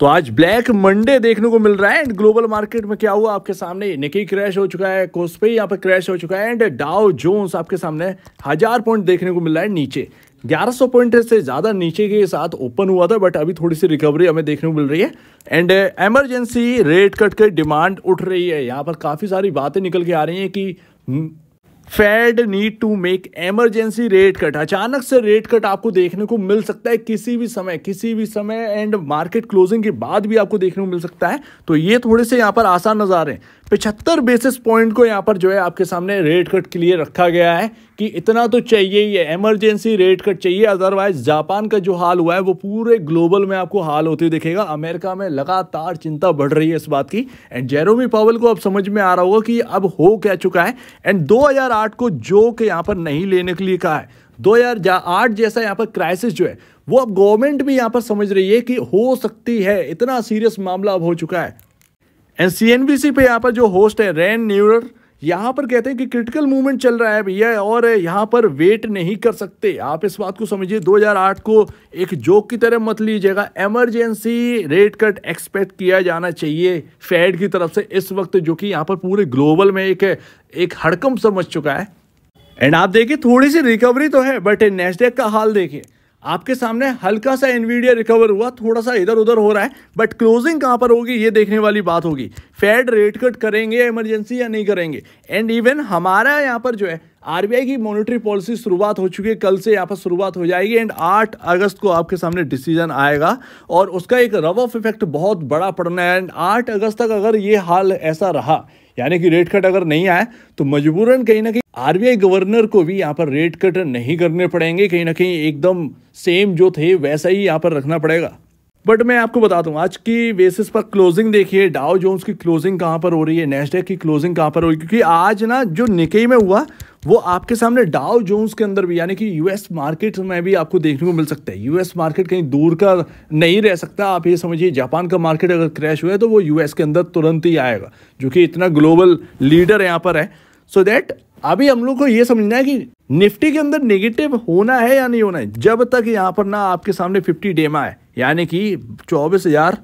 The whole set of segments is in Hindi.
तो आज ब्लैक मंडे देखने को मिल रहा है एंड ग्लोबल मार्केट में क्या हुआ आपके सामने निकी क्रैश हो चुका है कोस्पे यहाँ पर क्रैश हो चुका है एंड डाउ जोन्स आपके सामने हजार पॉइंट देखने को मिल रहा है नीचे 1100 पॉइंट से ज़्यादा नीचे के साथ ओपन हुआ था बट अभी थोड़ी सी रिकवरी हमें देखने को मिल रही है एंड एमरजेंसी रेट कट के डिमांड उठ रही है यहाँ पर काफ़ी सारी बातें निकल के आ रही हैं कि Fed need to make emergency rate cut अचानक से रेट कट आपको देखने को मिल सकता है किसी भी समय किसी भी समय एंड मार्केट क्लोजिंग के बाद भी आपको देखने को मिल सकता है तो ये थोड़े से यहाँ पर आसान नज़ारे हैं पिछहत्तर बेसिस पॉइंट को यहाँ पर जो है आपके सामने रेट कट के लिए रखा गया है कि इतना तो चाहिए ही है एमरजेंसी रेट कट चाहिए अदरवाइज जापान का जो हाल हुआ है वो पूरे ग्लोबल में आपको हाल होते दिखेगा अमेरिका में लगातार चिंता बढ़ रही है इस बात की एंड जेरोमी पावल को अब समझ में आ रहा होगा कि अब हो क्या चुका है एंड 2008 को जो के यहाँ पर नहीं लेने के लिए कहा है दो जैसा यहाँ पर क्राइसिस जो है वो अब गवर्नमेंट भी यहाँ पर समझ रही है कि हो सकती है इतना सीरियस मामला अब हो चुका है एंड सी पे यहाँ पर जो होस्ट है रैन न्यूर यहाँ पर कहते हैं कि क्रिटिकल मूवमेंट चल रहा है भैया और यहां पर वेट नहीं कर सकते आप इस बात को समझिए 2008 को एक जोक की तरह मत लीजिएगा एमरजेंसी रेट कट एक्सपेक्ट किया जाना चाहिए फेड की तरफ से इस वक्त जो कि यहाँ पर पूरे ग्लोबल में एक एक हड़कम समझ चुका है एंड आप देखिए थोड़ी सी रिकवरी तो है बट नेस्डेक का हाल देखिए आपके सामने हल्का सा एनवीडिया रिकवर हुआ थोड़ा सा इधर उधर हो रहा है बट क्लोजिंग कहाँ पर होगी ये देखने वाली बात होगी फेड रेट कट करेंगे इमरजेंसी या नहीं करेंगे एंड इवन हमारा यहाँ पर जो है आरबीआई की मॉनेटरी पॉलिसी शुरुआत हो चुकी है कल से यहाँ पर शुरुआत हो जाएगी एंड 8 अगस्त को आपके सामने डिसीजन आएगा और उसका एक रव ऑफ इफेक्ट बहुत बड़ा पड़ना है एंड 8 अगस्त तक अगर ये हाल ऐसा रहा यानी कि रेट कट अगर नहीं आए तो मजबूरन कहीं ना कहीं आरबीआई गवर्नर को भी यहाँ पर रेट कट नहीं करने पड़ेंगे कहीं ना कहीं एकदम सेम जो थे वैसा ही यहाँ पर रखना पड़ेगा बट मैं आपको बता दूं आज की बेसिस पर क्लोजिंग देखिए डाउ जोन्स की क्लोजिंग कहां पर हो रही है नेस्टेक की क्लोजिंग कहाँ पर हो रही है क्योंकि आज ना जो निकेई में हुआ वो आपके सामने डाउ जोन्स के अंदर भी यानी कि यूएस मार्केट में भी आपको देखने को मिल सकता है यूएस मार्केट कहीं दूर का नहीं रह सकता आप ये समझिए जापान का मार्केट अगर क्रैश हुआ है तो वो यूएस के अंदर तुरंत ही आएगा जो कि इतना ग्लोबल लीडर यहाँ पर है सो so दैट अभी हम लोग को ये समझना है कि निफ्टी के अंदर नेगेटिव होना है या नहीं होना है जब तक यहाँ पर ना आपके सामने फिफ्टी डेमा है यानी कि चौबीस हजार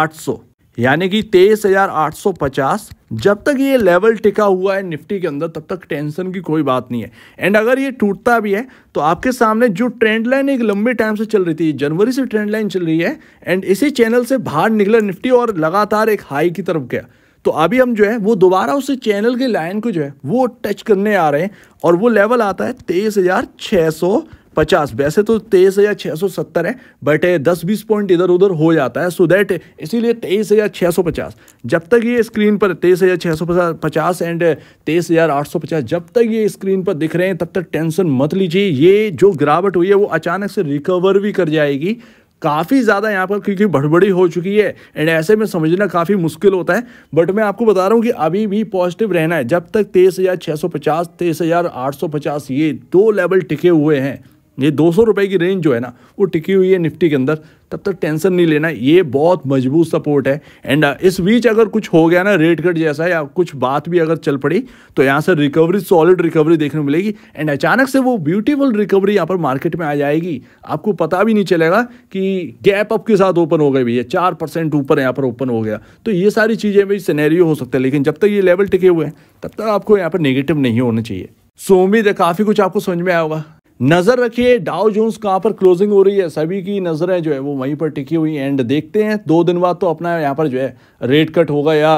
आठ सौ यानी कि 23,850 जब तक ये लेवल टिका हुआ है निफ्टी के अंदर तब तक टेंशन की कोई बात नहीं है एंड अगर ये टूटता भी है तो आपके सामने जो ट्रेंड लाइन एक लंबे टाइम से चल रही थी जनवरी से ट्रेंड लाइन चल रही है एंड इसी चैनल से बाहर निकला निफ्टी और लगातार एक हाई की तरफ गया तो अभी हम जो है वो दोबारा उस चैनल के लाइन को जो है वो टच करने आ रहे हैं और वो लेवल आता है तेईस हज़ार छः सौ पचास वैसे तो तेईस हजार छः सौ सत्तर है बट दस बीस पॉइंट इधर उधर हो जाता है सो दैट इसीलिए तेईस हजार छः सौ पचास जब तक ये स्क्रीन पर तेईस हजार छः सौ पचास एंड तेईस हजार आठ सौ पचास जब तक ये स्क्रीन पर दिख रहे हैं तब तक टेंशन मत लीजिए ये जो गिरावट हुई है वो अचानक से रिकवर भी कर जाएगी काफ़ी ज़्यादा यहाँ पर क्योंकि भड़बड़ी हो चुकी है एंड ऐसे में समझना काफ़ी मुश्किल होता है बट मैं आपको बता रहा हूँ कि अभी भी पॉजिटिव रहना है जब तक तेईस हज़ार छः सौ पचास तेईस हज़ार आठ सौ पचास ये दो लेवल टिके हुए हैं ये दो सौ की रेंज जो है ना वो टिकी हुई है निफ्टी के अंदर तब तक टेंशन नहीं लेना ये बहुत मजबूत सपोर्ट है एंड uh, इस बीच अगर कुछ हो गया ना रेट कट जैसा या कुछ बात भी अगर चल पड़ी तो यहाँ से रिकवरी सॉलिड रिकवरी देखने को मिलेगी एंड अचानक से वो ब्यूटीफुल रिकवरी यहाँ पर मार्केट में आ जाएगी आपको पता भी नहीं चलेगा कि गैप अप के साथ ओपन हो गई भैया चार परसेंट ऊपर यहाँ पर ओपन हो गया तो ये सारी चीज़ें भी सैनैरियो हो सकता है लेकिन जब तक ये लेवल टिके हुए हैं तब तक आपको यहाँ पर निगेटिव नहीं होना चाहिए सो उम्मीद है काफ़ी कुछ आपको समझ में आया होगा नज़र रखिए डाउ जोन्स कहाँ पर क्लोजिंग हो रही है सभी की नज़रें जो है वो वहीं पर टिकी हुई एंड देखते हैं दो दिन बाद तो अपना यहाँ पर जो है रेट कट होगा या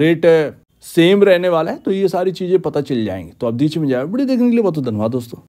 रेट सेम रहने वाला है तो ये सारी चीज़ें पता चल जाएंगी तो आप दीजिए में जाए बड़ी देखने के लिए बहुत धन्यवाद दोस्तों